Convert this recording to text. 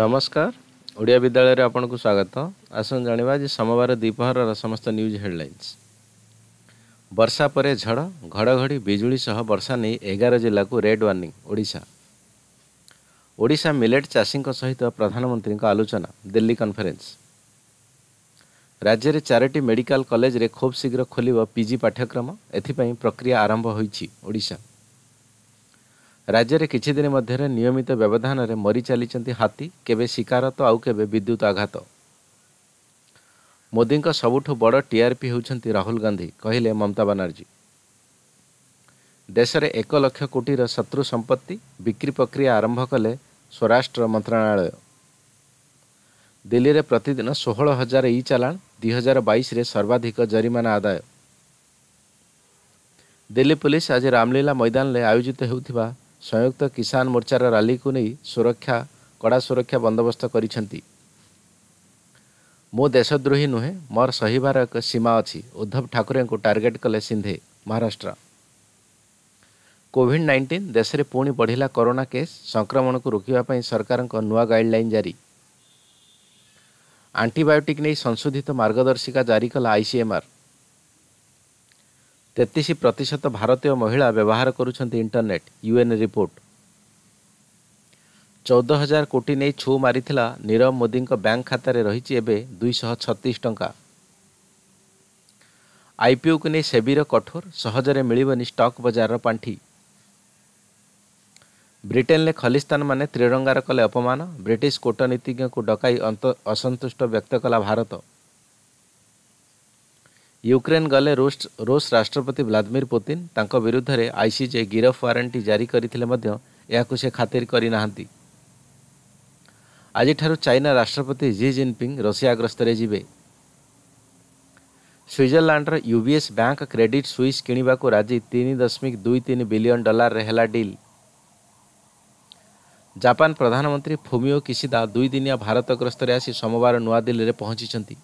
ନମସ୍କାର ଓଡ଼ିଆ ବିଦ୍ୟାଳୟରେ ଆପଣଙ୍କୁ ସ୍ୱାଗତ ଆସନ୍ତୁ ଜାଣିବା ଯେ ସୋମବାର ଦ୍ୱିପହରର ସମସ୍ତ ନ୍ୟୁଜ୍ ହେଡ଼ଲାଇନ୍ସ ବର୍ଷା ପରେ ଝଡ଼ ଘଡ଼ଘଡ଼ି ବିଜୁଳି ସହ ବର୍ଷା ନେଇ ଏଗାର ଜିଲ୍ଲାକୁ red warning Odisha Odisha millet ଚାଷୀଙ୍କ ସହିତ ପ୍ରଧାନମନ୍ତ୍ରୀଙ୍କ ଆଲୋଚନା ଦିଲ୍ଲୀ କନ୍ଫରେନ୍ସ ରାଜ୍ୟରେ ଚାରୋଟି ମେଡ଼ିକାଲ କଲେଜରେ ଖୁବ୍ ଶୀଘ୍ର ଖୋଲିବ ପିଜି ପାଠ୍ୟକ୍ରମ ଏଥିପାଇଁ ପ୍ରକ୍ରିୟା ଆରମ୍ଭ ହୋଇଛି ଓଡ଼ିଶା ରାଜ୍ୟରେ କିଛିଦିନ ମଧ୍ୟରେ ନିୟମିତ ବ୍ୟବଧାନରେ ମରି ଚାଲିଛନ୍ତି ହାତୀ କେବେ ଶିକାର ତ ଆଉ କେବେ ବିଦ୍ୟୁତ୍ ଆଘାତ ମୋଦିଙ୍କ ସବୁଠୁ ବଡ଼ ଟିଆର୍ପି ହେଉଛନ୍ତି ରାହୁଲ ଗାନ୍ଧି କହିଲେ ମମତା ବାନାର୍ଜୀ ଦେଶରେ ଏକ ଲକ୍ଷ କୋଟିର ଶତ୍ରୁ ସମ୍ପତ୍ତି ବିକ୍ରି ପ୍ରକ୍ରିୟା ଆରମ୍ଭ କଲେ ସ୍ୱରାଷ୍ଟ୍ର ମନ୍ତ୍ରଣାଳୟ ଦିଲ୍ଲୀରେ ପ୍ରତିଦିନ ଷୋହଳ ହଜାର ଇ ଚାଲାଣ ଦୁଇ ହଜାର ବାଇଶରେ ସର୍ବାଧିକ ଜରିମାନା ଆଦାୟ ଦିଲ୍ଲୀ ପୁଲିସ୍ ଆଜି ରାମଲୀଳା ମଇଦାନରେ ଆୟୋଜିତ ହେଉଥିବା ସଂଯୁକ୍ତ କିଷାନ ମୋର୍ଚ୍ଚାର ରାଲିକୁ ନେଇ ସୁରକ୍ଷା କଡ଼ା ସୁରକ୍ଷା ବନ୍ଦୋବସ୍ତ କରିଛନ୍ତି ମୁଁ ଦେଶଦ୍ରୋହୀ ନୁହେଁ ମୋର ସହିବାର ଏକ ସୀମା ଅଛି ଉଦ୍ଧବ ଠାକୁରେଙ୍କୁ ଟାର୍ଗେଟ୍ କଲେ ସିନ୍ଧେ ମହାରାଷ୍ଟ୍ର କୋଭିଡ଼୍ ନାଇଣ୍ଟିନ୍ ଦେଶରେ ପୁଣି ବଢ଼ିଲା କରୋନା କେସ୍ ସଂକ୍ରମଣକୁ ରୋକିବା ପାଇଁ ସରକାରଙ୍କ ନୂଆ ଗାଇଡ଼ଲାଇନ୍ ଜାରି ଆଣ୍ଟିବାୟୋଟିକ୍ ନେଇ ସଂଶୋଧିତ ମାର୍ଗଦର୍ଶିକା ଜାରି କଲା ଆଇସିଏମ୍ଆର୍ ତେତିଶ ପ୍ରତିଶତ ଭାରତୀୟ ମହିଳା ବ୍ୟବହାର କରୁଛନ୍ତି ଇଣ୍ଟରନେଟ୍ ୟୁଏନ୍ ରିପୋର୍ଟ ଚଉଦ ହଜାର କୋଟି ନେଇ ଛୁ ମାରିଥିଲା ନିରବ ମୋଦିଙ୍କ ବ୍ୟାଙ୍କ ଖାତାରେ ରହିଛି ଏବେ ଦୁଇଶହ ଛତିଶ ଟଙ୍କା ଆଇପିଓକୁ ନେଇ ସେବିର କଠୋର ସହଜରେ ମିଳିବନି ଷ୍ଟକ୍ ବଜାରର ପାଣ୍ଠି ବ୍ରିଟେନ୍ରେ ଖଲିସ୍ତାନମାନେ ତ୍ରିରଙ୍ଗାର କଲେ ଅପମାନ ବ୍ରିଟିଶ କୂଟନୀତିଜ୍ଞଙ୍କୁ ଡକାଇ ଅସନ୍ତୁଷ୍ଟ ବ୍ୟକ୍ତ କଲା ଭାରତ ୟୁକ୍ରେନ୍ ଗଲେ ରୁଷ ରୁଷ ରାଷ୍ଟ୍ରପତି ଭ୍ଲାଦିମିର୍ ପୁତିନ୍ ତାଙ୍କ ବିରୁଦ୍ଧରେ ଆଇସିଜେ ଗିରଫ ୱାରେଣ୍ଟି ଜାରି କରିଥିଲେ ମଧ୍ୟ ଏହାକୁ ସେ ଖାତିର କରିନାହାନ୍ତି ଆଜିଠାରୁ ଚାଇନା ରାଷ୍ଟ୍ରପତି ଜି ଜିନ୍ପିଙ୍ଗ ରଷିଆ ଗ୍ରସ୍ତରେ ଯିବେ ସ୍ୱିଜରଲ୍ୟାଣ୍ଡର ୟୁବିଏସ୍ ବ୍ୟାଙ୍କ କ୍ରେଡିଟ୍ ସୁଇସ୍ କିଣିବାକୁ ରାଜି ତିନି ଦଶମିକ ଦୁଇ ତିନି ବିଲିୟନ୍ ଡଲାରରେ ହେଲା ଡିଲ୍ ଜାପାନ ପ୍ରଧାନମନ୍ତ୍ରୀ ଫୁମିଓ କିଶିଦା ଦୁଇଦିନିଆ ଭାରତ ଗ୍ରସ୍ତରେ ଆସି ସୋମବାର ନୂଆଦିଲ୍ଲୀରେ ପହଞ୍ଚିଛନ୍ତି